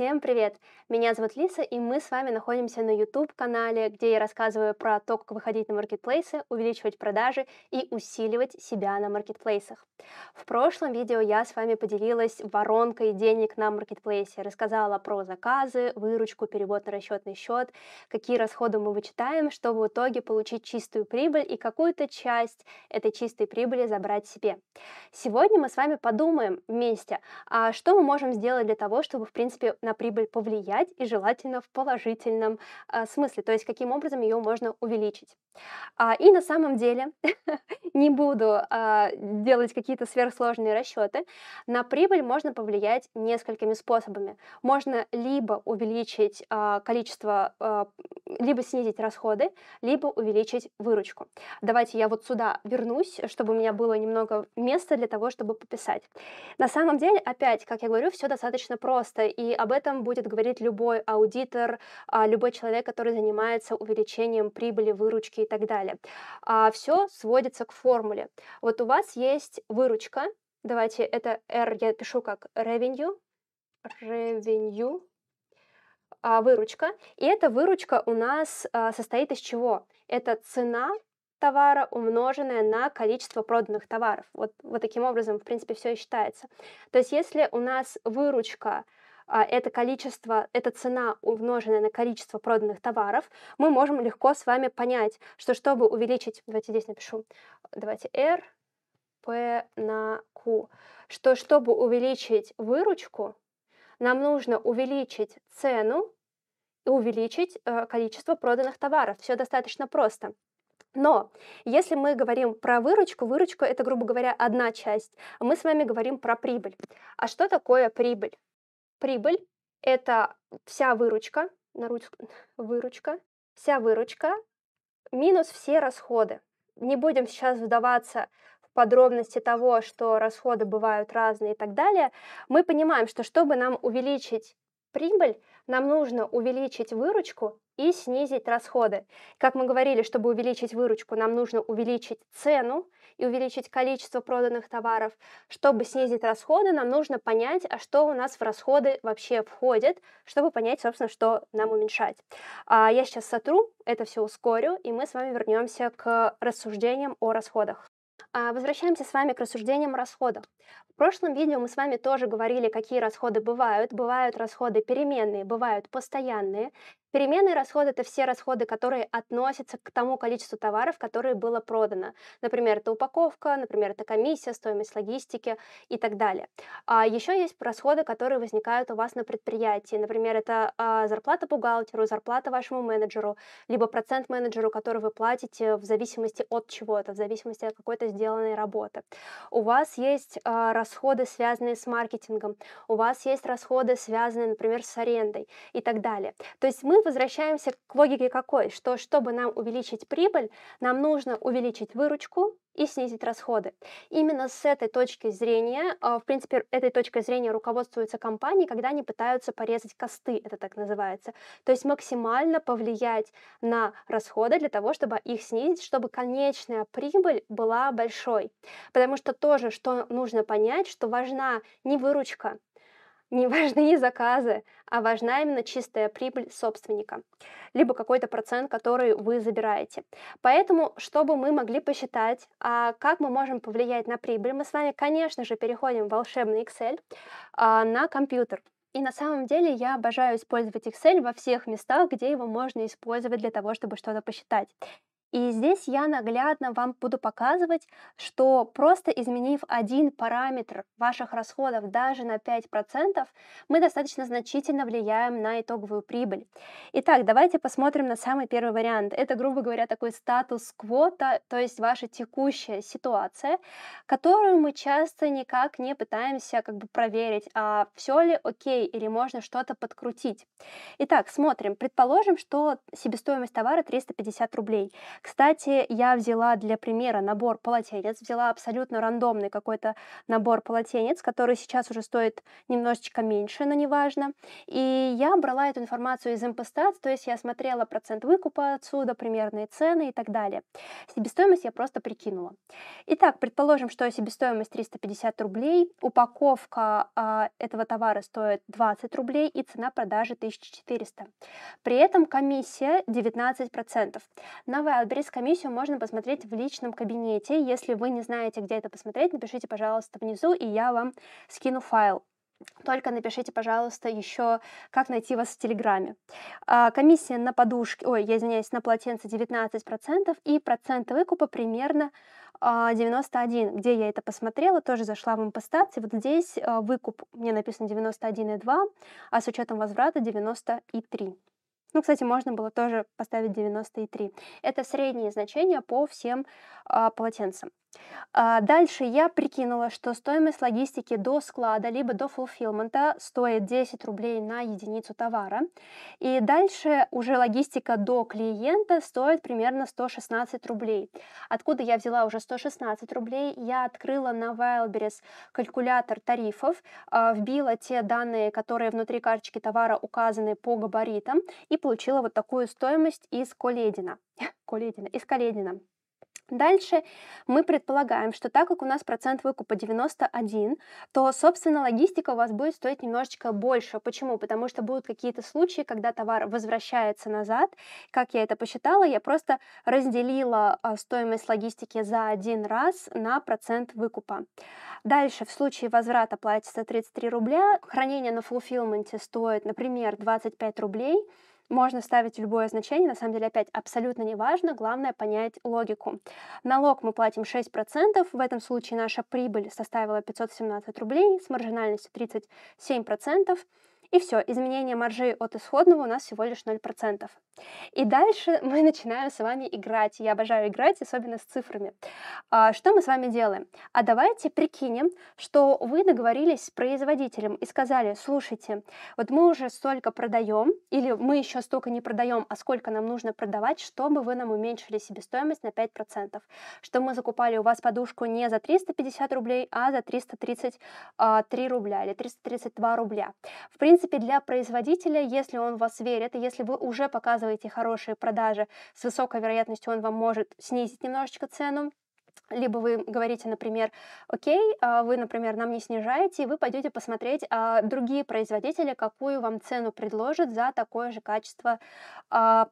Всем привет! Меня зовут Лиса, и мы с вами находимся на YouTube-канале, где я рассказываю про то, как выходить на маркетплейсы, увеличивать продажи и усиливать себя на маркетплейсах. В прошлом видео я с вами поделилась воронкой денег на маркетплейсе, рассказала про заказы, выручку, перевод на расчетный счет, какие расходы мы вычитаем, чтобы в итоге получить чистую прибыль и какую-то часть этой чистой прибыли забрать себе. Сегодня мы с вами подумаем вместе, а что мы можем сделать для того, чтобы, в принципе, на на прибыль повлиять и желательно в положительном э, смысле, то есть каким образом ее можно увеличить. А, и на самом деле, не буду а, делать какие-то сверхсложные расчеты, на прибыль можно повлиять несколькими способами. Можно либо увеличить а, количество а, либо снизить расходы, либо увеличить выручку. Давайте я вот сюда вернусь, чтобы у меня было немного места для того, чтобы пописать. На самом деле, опять, как я говорю, все достаточно просто, и об этом будет говорить любой аудитор, а, любой человек, который занимается увеличением прибыли, выручки и так далее. А, все сводится к формуле. Вот у вас есть выручка, давайте это R я пишу как revenue, revenue, а, выручка, и эта выручка у нас а, состоит из чего? Это цена товара, умноженная на количество проданных товаров. Вот, вот таким образом, в принципе, все и считается. То есть, если у нас выручка а, это количество, это цена, умноженная на количество проданных товаров, мы можем легко с вами понять, что чтобы увеличить, давайте здесь напишу, давайте R, P на Q, что чтобы увеличить выручку, нам нужно увеличить цену и увеличить э, количество проданных товаров. Все достаточно просто. Но если мы говорим про выручку, выручка это, грубо говоря, одна часть. Мы с вами говорим про прибыль. А что такое прибыль? Прибыль это вся выручка, выручка, вся выручка минус все расходы. Не будем сейчас вдаваться подробности того, что расходы бывают разные и так далее, мы понимаем, что чтобы нам увеличить прибыль, нам нужно увеличить выручку и снизить расходы. Как мы говорили, чтобы увеличить выручку, нам нужно увеличить цену и увеличить количество проданных товаров. Чтобы снизить расходы, нам нужно понять, а что у нас в расходы вообще входит, чтобы понять, собственно, что нам уменьшать. А я сейчас сотру, это все ускорю, и мы с вами вернемся к рассуждениям о расходах. А, возвращаемся с вами к рассуждениям расходов. В прошлом видео мы с вами тоже говорили, какие расходы бывают. Бывают расходы переменные, бывают постоянные. Переменные расходы – это все расходы, которые относятся к тому количеству товаров, которые было продано. Например, это упаковка, например, это комиссия, стоимость логистики и так далее. А еще есть расходы, которые возникают у вас на предприятии. Например, это а, зарплата бухгалтеру, зарплата вашему менеджеру, либо процент менеджеру, который вы платите в зависимости от чего-то, в зависимости от какой-то сделанной работы. У вас есть а, расходы, связанные с маркетингом, у вас есть расходы, связанные, например, с арендой и так далее. То есть мы возвращаемся к логике какой, что чтобы нам увеличить прибыль, нам нужно увеличить выручку и снизить расходы. Именно с этой точки зрения, а, в принципе, этой точкой зрения руководствуются компании, когда они пытаются порезать косты, это так называется. То есть максимально повлиять на расходы для того, чтобы их снизить, чтобы конечная прибыль была большой. Потому что тоже, что нужно понять, что важна не выручка, не важны заказы, а важна именно чистая прибыль собственника, либо какой-то процент, который вы забираете. Поэтому, чтобы мы могли посчитать, а как мы можем повлиять на прибыль, мы с вами, конечно же, переходим в волшебный Excel а, на компьютер. И на самом деле я обожаю использовать Excel во всех местах, где его можно использовать для того, чтобы что-то посчитать. И здесь я наглядно вам буду показывать, что просто изменив один параметр ваших расходов даже на 5%, мы достаточно значительно влияем на итоговую прибыль. Итак, давайте посмотрим на самый первый вариант. Это, грубо говоря, такой статус кво то есть ваша текущая ситуация, которую мы часто никак не пытаемся как бы проверить, а все ли окей или можно что-то подкрутить. Итак, смотрим. Предположим, что себестоимость товара 350 рублей. Кстати, я взяла для примера набор полотенец, взяла абсолютно рандомный какой-то набор полотенец, который сейчас уже стоит немножечко меньше, но неважно. И я брала эту информацию из Impostaz, то есть я смотрела процент выкупа отсюда, примерные цены и так далее. Себестоимость я просто прикинула. Итак, предположим, что себестоимость 350 рублей, упаковка э, этого товара стоит 20 рублей и цена продажи 1400. При этом комиссия 19%. На пресс-комиссию можно посмотреть в личном кабинете. Если вы не знаете, где это посмотреть, напишите, пожалуйста, внизу, и я вам скину файл. Только напишите, пожалуйста, еще, как найти вас в Телеграме. А, комиссия на подушке, ой, я извиняюсь, на полотенце 19% и процент выкупа примерно 91, а, где я это посмотрела, тоже зашла в импостации. Вот здесь а, выкуп, мне написано 91,2, а с учетом возврата 93. Ну, кстати, можно было тоже поставить 93. Это средние значения по всем э, полотенцам. А, дальше я прикинула, что стоимость логистики до склада либо до фулфилмента стоит 10 рублей на единицу товара. И дальше уже логистика до клиента стоит примерно 116 рублей. Откуда я взяла уже 116 рублей? Я открыла на Wildberries калькулятор тарифов, а, вбила те данные, которые внутри карточки товара указаны по габаритам, и получила вот такую стоимость из Коледина. Коледина, из Коледина. Дальше мы предполагаем, что так как у нас процент выкупа 91, то, собственно, логистика у вас будет стоить немножечко больше. Почему? Потому что будут какие-то случаи, когда товар возвращается назад. Как я это посчитала, я просто разделила а, стоимость логистики за один раз на процент выкупа. Дальше, в случае возврата платится 33 рубля, хранение на фулфилменте стоит, например, 25 рублей, можно ставить любое значение, на самом деле, опять, абсолютно не важно, главное понять логику. Налог мы платим 6%, в этом случае наша прибыль составила 517 рублей с маржинальностью 37%. И все, изменение маржи от исходного у нас всего лишь 0%. И дальше мы начинаем с вами играть. Я обожаю играть, особенно с цифрами. А, что мы с вами делаем? А давайте прикинем, что вы договорились с производителем и сказали, слушайте, вот мы уже столько продаем, или мы еще столько не продаем, а сколько нам нужно продавать, чтобы вы нам уменьшили себестоимость на 5%, что мы закупали у вас подушку не за 350 рублей, а за 333 а, рубля или 332 рубля. В принципе, принципе, для производителя, если он вас верит, и если вы уже показываете хорошие продажи, с высокой вероятностью он вам может снизить немножечко цену либо вы говорите, например, окей, а вы, например, нам не снижаете, и вы пойдете посмотреть а, другие производители, какую вам цену предложат за такое же качество а,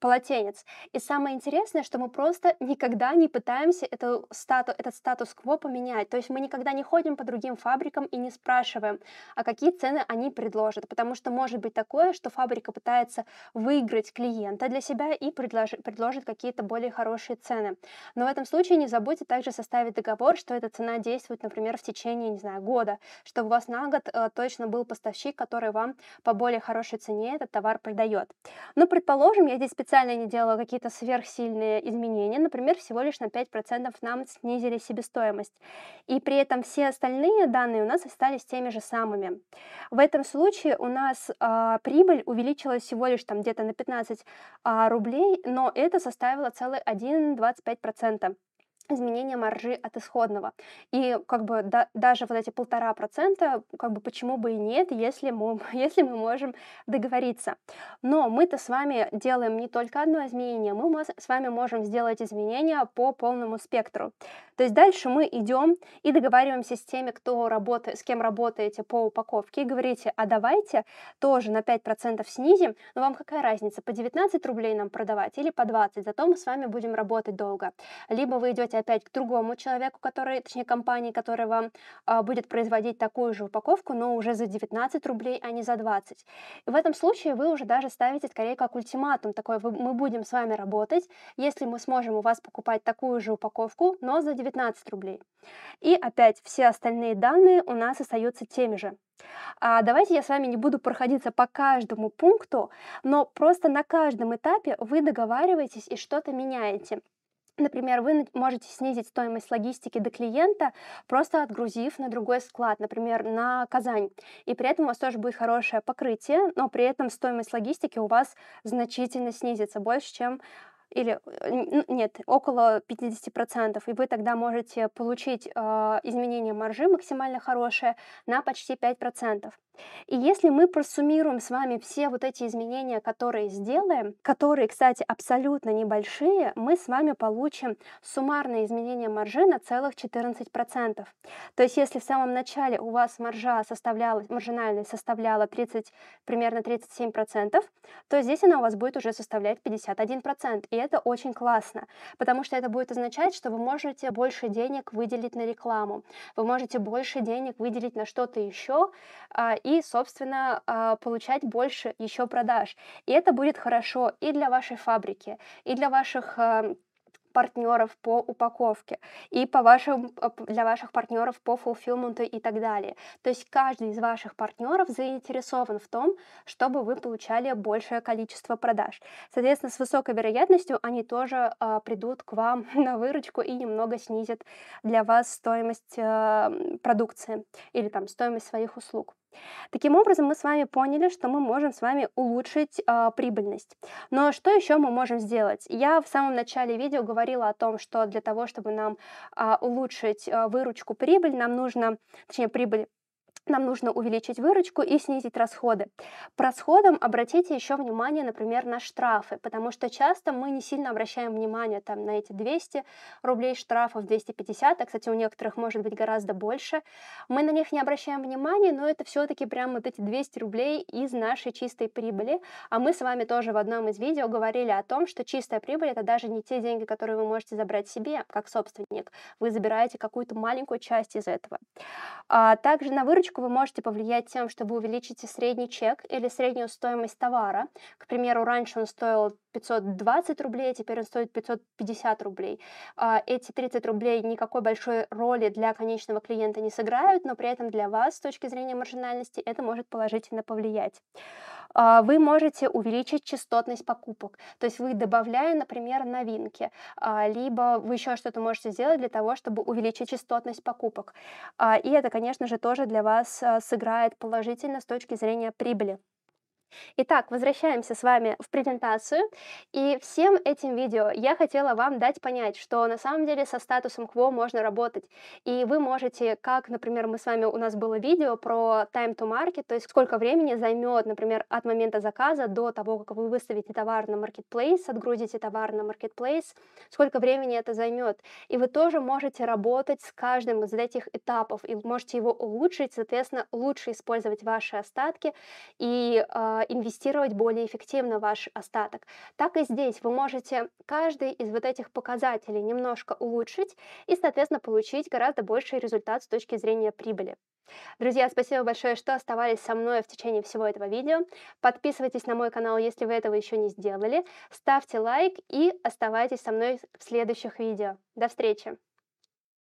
полотенец. И самое интересное, что мы просто никогда не пытаемся эту стату, этот статус-кво поменять. То есть мы никогда не ходим по другим фабрикам и не спрашиваем, а какие цены они предложат. Потому что может быть такое, что фабрика пытается выиграть клиента для себя и предложит какие-то более хорошие цены. Но в этом случае не забудьте работе также составить договор, что эта цена действует, например, в течение, не знаю, года, чтобы у вас на год э, точно был поставщик, который вам по более хорошей цене этот товар продает. Ну, предположим, я здесь специально не делала какие-то сверхсильные изменения, например, всего лишь на 5% нам снизили себестоимость. И при этом все остальные данные у нас остались теми же самыми. В этом случае у нас э, прибыль увеличилась всего лишь там где-то на 15 э, а, рублей, но это составило целый 1,25% изменение маржи от исходного. И как бы да, даже вот эти полтора процента, как бы почему бы и нет, если мы, если мы можем договориться. Но мы-то с вами делаем не только одно изменение, мы с вами можем сделать изменения по полному спектру. То есть дальше мы идем и договариваемся с теми, кто работает, с кем работаете по упаковке, и говорите, а давайте тоже на 5% снизим, но вам какая разница, по 19 рублей нам продавать или по 20, зато мы с вами будем работать долго. Либо вы идете опять к другому человеку, который, точнее, компании, которая вам а, будет производить такую же упаковку, но уже за 19 рублей, а не за 20. И в этом случае вы уже даже ставите скорее как ультиматум такой, мы будем с вами работать, если мы сможем у вас покупать такую же упаковку, но за 19 рублей. И опять все остальные данные у нас остаются теми же. А давайте я с вами не буду проходиться по каждому пункту, но просто на каждом этапе вы договариваетесь и что-то меняете. Например, вы можете снизить стоимость логистики до клиента, просто отгрузив на другой склад, например, на Казань. И при этом у вас тоже будет хорошее покрытие, но при этом стоимость логистики у вас значительно снизится, больше, чем или э, ну, нет, около 50%, и вы тогда можете получить э, изменение маржи максимально хорошее на почти 5%. И если мы просуммируем с вами все вот эти изменения, которые сделаем, которые, кстати, абсолютно небольшие, мы с вами получим суммарное изменение маржи на целых 14%. То есть если в самом начале у вас маржа составляла, маржинальность составляла 30, примерно 37%, то здесь она у вас будет уже составлять 51%. И это очень классно, потому что это будет означать, что вы можете больше денег выделить на рекламу, вы можете больше денег выделить на что-то еще а, и, собственно, а, получать больше еще продаж. И это будет хорошо и для вашей фабрики, и для ваших а, партнеров по упаковке и по вашим, э, для ваших партнеров по фулфилменту и так далее. То есть каждый из ваших партнеров заинтересован в том, чтобы вы получали большее количество продаж. Соответственно, с высокой вероятностью они тоже э, придут к вам на выручку и немного снизят для вас стоимость э, продукции или там стоимость своих услуг. Таким образом, мы с вами поняли, что мы можем с вами улучшить э, прибыльность. Но что еще мы можем сделать? Я в самом начале видео говорила о том, что для того, чтобы нам э, улучшить э, выручку прибыль, нам нужно, точнее, прибыль нам нужно увеличить выручку и снизить расходы. По расходам обратите еще внимание, например, на штрафы, потому что часто мы не сильно обращаем внимание там, на эти 200 рублей штрафов, 250, а, кстати, у некоторых может быть гораздо больше. Мы на них не обращаем внимания, но это все-таки прям вот эти 200 рублей из нашей чистой прибыли. А мы с вами тоже в одном из видео говорили о том, что чистая прибыль — это даже не те деньги, которые вы можете забрать себе как собственник. Вы забираете какую-то маленькую часть из этого. А также на выручку рынку вы можете повлиять тем, что вы увеличите средний чек или среднюю стоимость товара. К примеру, раньше он стоил 520 рублей, а теперь он стоит 550 рублей. А эти 30 рублей никакой большой роли для конечного клиента не сыграют, но при этом для вас с точки зрения маржинальности это может положительно повлиять. А, вы можете увеличить частотность покупок. То есть вы добавляя, например, новинки, а, либо вы еще что-то можете сделать для того, чтобы увеличить частотность покупок. А, и это, конечно же, тоже для вас сыграет положительно с точки зрения прибыли. Итак, возвращаемся с вами в презентацию. И всем этим видео я хотела вам дать понять, что на самом деле со статусом кво можно работать. И вы можете, как, например, мы с вами, у нас было видео про time to market, то есть сколько времени займет, например, от момента заказа до того, как вы выставите товар на marketplace, отгрузите товар на marketplace, сколько времени это займет. И вы тоже можете работать с каждым из этих этапов и можете его улучшить, соответственно, лучше использовать ваши остатки и э, а, инвестировать более эффективно ваш остаток. Так и здесь вы можете каждый из вот этих показателей немножко улучшить и, соответственно, получить гораздо больший результат с точки зрения прибыли. Друзья, спасибо большое, что оставались со мной в течение всего этого видео. Подписывайтесь на мой канал, если вы этого еще не сделали. Ставьте лайк и оставайтесь со мной в следующих видео. До встречи!